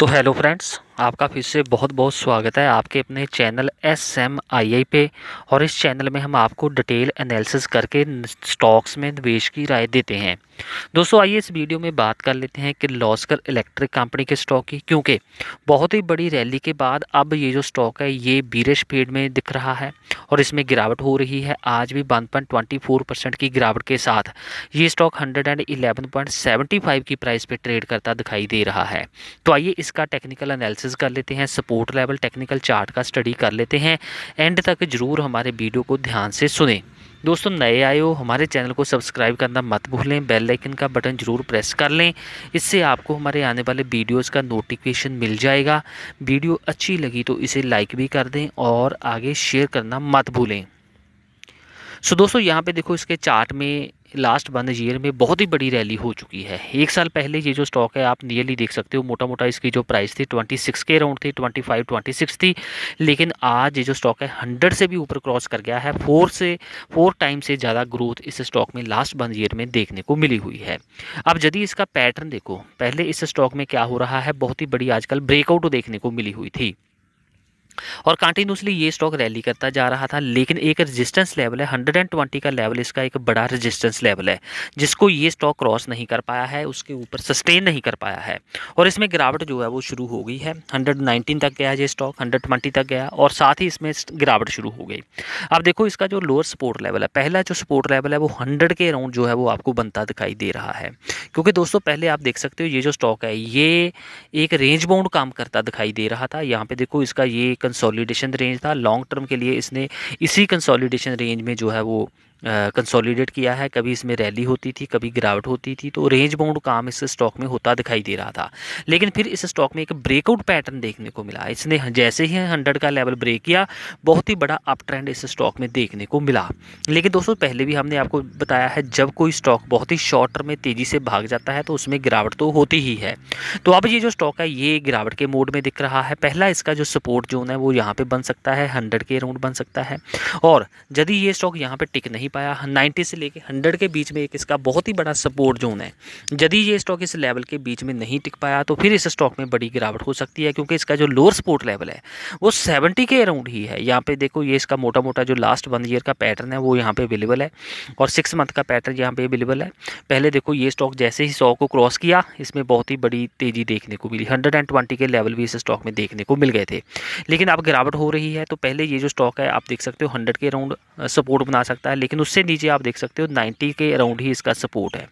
तो hello friends आपका फिर से बहुत बहुत स्वागत है आपके अपने channel S M I I पे और इस चैनल में हम आपको डिटेल एनालिसिस करके स्टॉक्स में निवेश की राय देते हैं दोस्तों आइए इस वीडियो में बात कर लेते हैं कि लॉस्कर इलेक्ट्रिक कंपनी के स्टॉक की क्योंकि बहुत ही बड़ी रैली के बाद अब ये जो स्टॉक है ये बीरिश पेड में दिख रहा है और इसमें गिरावट हो रही है आज भी one point twenty four percent की गिरावट के साथ ये stock hundred and eleven point seventy five की प्राइस पर ट्रेड करता दिखाई दे रहा है तो आइए इस इसका टेक्निकल एनालिसिस कर लेते हैं सपोर्ट लेवल टेक्निकल चार्ट का स्टडी कर लेते हैं एंड तक ज़रूर हमारे वीडियो को ध्यान से सुने दोस्तों नए आए हो हमारे चैनल को सब्सक्राइब करना मत भूलें बेल आइकन का बटन ज़रूर प्रेस कर लें इससे आपको हमारे आने वाले वीडियोस का नोटिफिकेशन मिल जाएगा वीडियो अच्छी लगी तो इसे लाइक भी कर दें और आगे शेयर करना मत भूलें सो दोस्तों यहाँ पे देखो इसके चार्ट में लास्ट वन ईयर में बहुत ही बड़ी रैली हो चुकी है एक साल पहले ये जो स्टॉक है आप नियरली देख सकते हो मोटा मोटा इसकी जो प्राइस थी ट्वेंटी सिक्स के अराउंड थी ट्वेंटी फाइव ट्वेंटी सिक्स थी लेकिन आज ये जो स्टॉक है हंड्रेड से भी ऊपर क्रॉस कर गया है फोर से फोर टाइम से ज़्यादा ग्रोथ इस स्टॉक में लास्ट वन ईयर में देखने को मिली हुई है अब यदि इसका पैटर्न देखो पहले इस स्टॉक में क्या हो रहा है बहुत ही बड़ी आजकल ब्रेकआउट देखने को मिली हुई थी और कंटिन्यूसली ये स्टॉक रैली करता जा रहा था लेकिन एक रेजिस्टेंस लेवल है हंड्रेड एंड ट्वेंटी का लेवल इसका एक बड़ा रजिस्टेंस लेवल है जिसको ये स्टॉक क्रॉस नहीं कर पाया है उसके ऊपर सस्टेन नहीं कर पाया है और इसमें गिरावट जो है वो शुरू हो गई है हंड्रेड नाइनटीन तक गया ये स्टॉक हंड्रेड ट्वेंटी तक गया और साथ ही इसमें गिरावट शुरू हो गई अब देखो इसका जो लोअर सपोर्ट लेवल है पहला जो सपोर्ट लेवल है वो हंड्रेड के अराउंड जो है वो आपको बनता दिखाई दे रहा है क्योंकि दोस्तों पहले आप देख सकते हो ये जो स्टॉक है ये एक रेंज बाउंड काम करता दिखाई दे रहा था यहाँ पे देखो इसका ये कंसोल कंसोलिडेशन रेंज था लॉन्ग टर्म के लिए इसने इसी कंसोलिडेशन रेंज में जो है वो कंसोलिडेट किया है कभी इसमें रैली होती थी कभी गिरावट होती थी तो रेंज बाउंड काम इस स्टॉक में होता दिखाई दे रहा था लेकिन फिर इस स्टॉक में एक ब्रेकआउट पैटर्न देखने को मिला इसने जैसे ही हंड्रेड का लेवल ब्रेक किया बहुत ही बड़ा अप ट्रेंड इस स्टॉक में देखने को मिला लेकिन दोस्तों पहले भी हमने आपको बताया है जब कोई स्टॉक बहुत ही शॉर्ट टर्म में तेज़ी से भाग जाता है तो उसमें गिरावट तो होती ही है तो अब ये जो स्टॉक है ये गिरावट के मोड में दिख रहा है पहला इसका जो सपोर्ट जोन है वो यहाँ पर बन सकता है हंड्रेड के अराउंड बन सकता है और यदि ये स्टॉक यहाँ पर टिक नहीं नहीं पाया 90 से लेके 100 के बीच में एक इसका बहुत ही बड़ा सपोर्ट जोन है यदि ये स्टॉक इस लेवल के बीच में नहीं टिक पाया तो फिर इस स्टॉक में बड़ी गिरावट हो सकती है क्योंकि इसका जो लोअर सपोर्ट लेवल है वो सेवेंटी के अराउंड ही है यहाँ पर देखो ये इसका मोटा मोटा जो लास्ट वन ईयर का पैटर्न है वो यहाँ पर अवेलेबल है और सिक्स मंथ का पैटर्न यहाँ पर अवेलेबल है पहले देखो ये स्टॉक जैसे ही सौ को क्रॉस किया इसमें बहुत ही बड़ी तेज़ी देखने को मिली हंड्रेड के लेवल भी इस स्टॉक में देखने को मिल गए थे लेकिन अब गिरावट हो रही है तो पहले ये जो स्टॉक है आप देख सकते हो हंड्रेड के अराउंड सपोर्ट बना सकता है लेकिन उससे नीचे आप देख सकते हो 90 के अराउंड ही इसका सपोर्ट है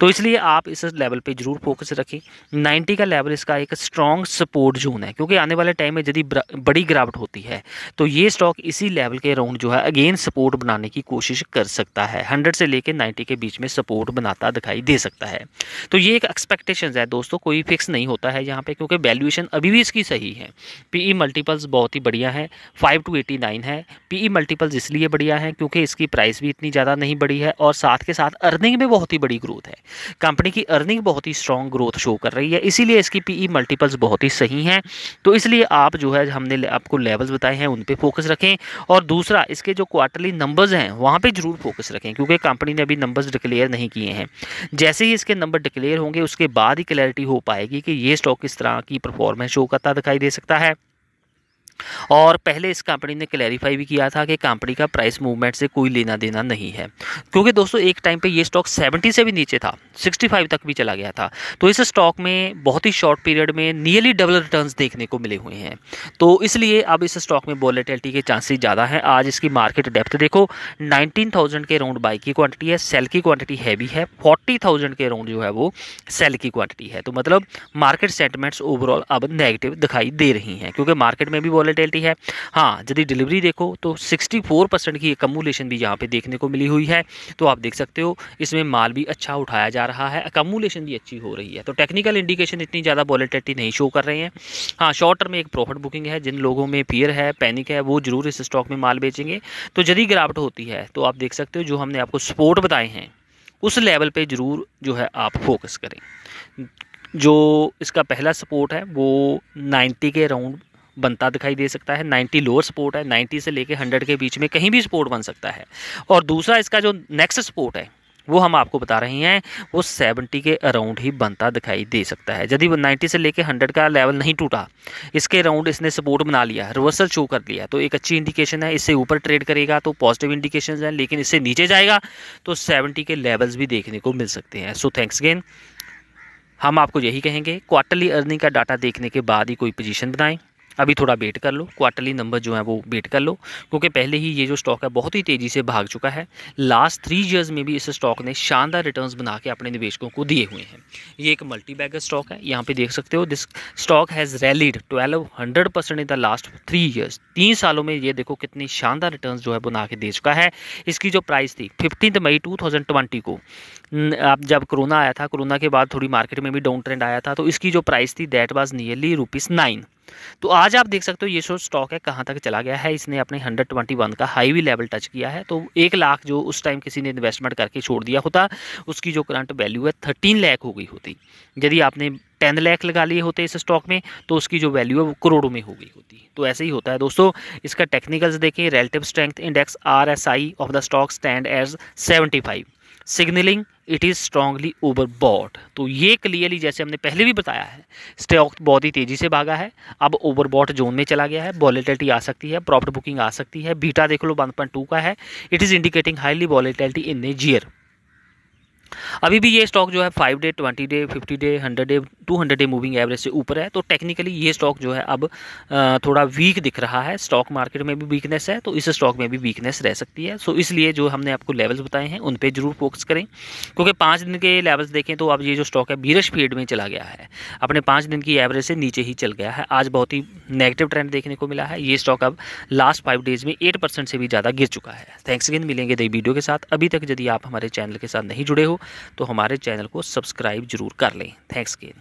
तो इसलिए आप इस लेवल पे ज़रूर फोकस रखें 90 का लेवल इसका एक स्ट्रॉन्ग सपोर्ट जोन है क्योंकि आने वाले टाइम में यदि बड़ी गिरावट होती है तो ये स्टॉक इसी लेवल के अराउंड जो है अगेन सपोर्ट बनाने की कोशिश कर सकता है हंड्रेड से लेकर नाइन्टी के बीच में सपोर्ट बनाता दिखाई दे सकता है तो ये एक एक्सपेक्टेशन है दोस्तों कोई फिक्स नहीं होता है यहाँ पर क्योंकि वैल्यूएशन अभी भी इसकी सही है पी मल्टीपल्स e बहुत ही बढ़िया है फाइव टू एटी है पी मल्टीपल्स e इसलिए बढ़िया है क्योंकि इसकी प्राइस भी इतनी ज़्यादा नहीं बढ़ी है और साथ के साथ अर्निंग में बहुत ही बड़ी ग्रोथ है कंपनी की अर्निंग बहुत ही स्ट्रॉन्ग ग्रोथ शो कर रही है इसीलिए इसकी पीई मल्टीपल्स e बहुत ही सही हैं तो इसलिए आप जो है हमने आपको लेवल्स बताए हैं उन पर फोकस रखें और दूसरा इसके जो क्वार्टरली नंबर्स हैं वहाँ पर जरूर फोकस रखें क्योंकि कंपनी ने अभी नंबर्स डिक्लेयर नहीं किए हैं जैसे ही इसके नंबर डिक्लेयर होंगे उसके बाद ही क्लैरिटी हो पाएगी कि ये स्टॉक किस तरह की परफॉर्मेंस शो करता दिखाई दे सकता है और पहले इस कंपनी ने क्लैरिफाई भी किया था कि कंपनी का प्राइस मूवमेंट से कोई लेना देना नहीं है क्योंकि दोस्तों एक टाइम पे ये स्टॉक 70 से भी नीचे था 65 तक भी चला गया था तो इस स्टॉक में बहुत ही शॉर्ट पीरियड में नियरली डबल रिटर्न देखने को मिले हुए हैं तो इसलिए अब इस स्टॉक में वॉलेटिलिटी के चांसेज ज़्यादा हैं आज इसकी मार्केट डेप्थ देखो नाइनटीन के राउंड बाई की क्वान्टिटी है सेल की क्वान्टिटी हैवी है फोर्टी के राउंड जो है वो सेल की क्वान्टिटी है तो मतलब मार्केट सेंटिमेंट्स ओवरऑल अब नेगेटिव दिखाई दे रही हैं क्योंकि मार्केट में भी वॉलेटिलिटी है हाँ यदि डिलीवरी देखो तो 64 परसेंट की अकमुलेशन भी यहाँ पे देखने को मिली हुई है तो आप देख सकते हो इसमें माल भी अच्छा उठाया जा रहा है अकमुलेशन भी अच्छी हो रही है तो टेक्निकल इंडिकेशन इतनी ज़्यादा वॉलेटिलिटी नहीं शो कर रहे हैं हाँ शॉर्ट टर्म में एक प्रॉफिट बुकिंग है जिन लोगों में फियर है पैनिक है वो जरूर इस स्टॉक में माल बेचेंगे तो यदि गिरावट होती है तो आप देख सकते हो जो हमने आपको सपोर्ट बताए हैं उस लेवल पे ज़रूर जो है आप फोकस करें जो इसका पहला सपोर्ट है वो 90 के अराउंड बनता दिखाई दे सकता है 90 लोअर सपोर्ट है 90 से लेके 100 के बीच में कहीं भी सपोर्ट बन सकता है और दूसरा इसका जो नेक्स्ट सपोर्ट है वो हम आपको बता रहे हैं वो 70 के अराउंड ही बनता दिखाई दे सकता है यदि वो 90 से लेके 100 का लेवल नहीं टूटा इसके अराउंड इसने सपोर्ट बना लिया रिवर्सल शो कर लिया तो एक अच्छी इंडिकेशन है इससे ऊपर ट्रेड करेगा तो पॉजिटिव इंडिकेशन है लेकिन इससे नीचे जाएगा तो सेवेंटी के लेवल्स भी देखने को मिल सकते हैं सो थैंक्स अगेन हम आपको यही कहेंगे क्वार्टरली अर्निंग का डाटा देखने के बाद ही कोई पोजीशन बनाएं अभी थोड़ा वेट कर लो क्वार्टरली नंबर जो है वो वेट कर लो क्योंकि पहले ही ये जो स्टॉक है बहुत ही तेज़ी से भाग चुका है लास्ट थ्री ईयर्स में भी इस स्टॉक ने शानदार रिटर्न्स बना के अपने निवेशकों को दिए हुए हैं ये एक मल्टी बैगर स्टॉक है यहाँ पे देख सकते हो this stock has rallied twelve hundred percent in the last three years तीन सालों में ये देखो कितनी शानदार रिटर्न जो है बना के दे चुका है इसकी जो प्राइस थी फिफ्टीन मई टू को अब जब कोरोना आया था कोरोना के बाद थोड़ी मार्केट में भी डाउन ट्रेंड आया था तो इसकी जो प्राइस थी that was nearly rupees nine तो आज आप देख सकते हो ये शो स्टॉक है कहाँ तक चला गया है इसने अपने हंड्रेड ट्वेंटी वन का हाई भी लेवल टच किया है तो एक लाख जो उस टाइम किसी ने इन्वेस्टमेंट करके छोड़ दिया होता उसकी जो करंट वैल्यू है थर्टीन लैख हो गई होती यदि आपने टेन लैख लगा लिए होते इस स्टॉक में तो उसकी जो वैल्यू है वो करोड़ों में हो गई होती तो ऐसे ही होता है दोस्तों इसका टेक्निकल्स देखें relative strength index R S I of the stock stand as seventy five signalling it is strongly over तो ये क्लियरली जैसे हमने पहले भी बताया है स्टॉक बहुत ही तेज़ी से भागा है अब ओवर जोन में चला गया है वॉलेटिलिटी आ सकती है प्रॉफिट बुकिंग आ सकती है बीटा देख लो वन पॉइंट टू का है it is indicating highly volatility in a gear अभी भी ये स्टॉक जो है five day twenty day fifty day hundred day two hundred day moving average से ऊपर है तो टेक्निकली ये स्टॉक जो है अब थोड़ा वीक दिख रहा है स्टॉक मार्केट में भी वीकनेस है तो इस स्टॉक में भी वीकनेस रह सकती है सो so इसलिए जो हमने आपको लेवल्स बताए हैं उन पर जरूर फोकस करें क्योंकि पाँच दिन के लेवल्स देखें तो अब ये जो स्टॉक है बीरश पीरियड में चला गया है अपने पाँच दिन की एवरेज से नीचे ही चल गया है आज बहुत ही नेगेटिव ट्रेंड देखने को मिला है ये स्टॉक अब लास्ट फाइव डेज में एट परसेंट से भी ज़्यादा गिर चुका है थैंक्स अगेन मिलेंगे दई वीडियो के साथ अभी तक यदि आप हमारे चैनल के साथ नहीं जुड़े हो तो हमारे चैनल को सब्सक्राइब जरूर कर लें थैंक्स के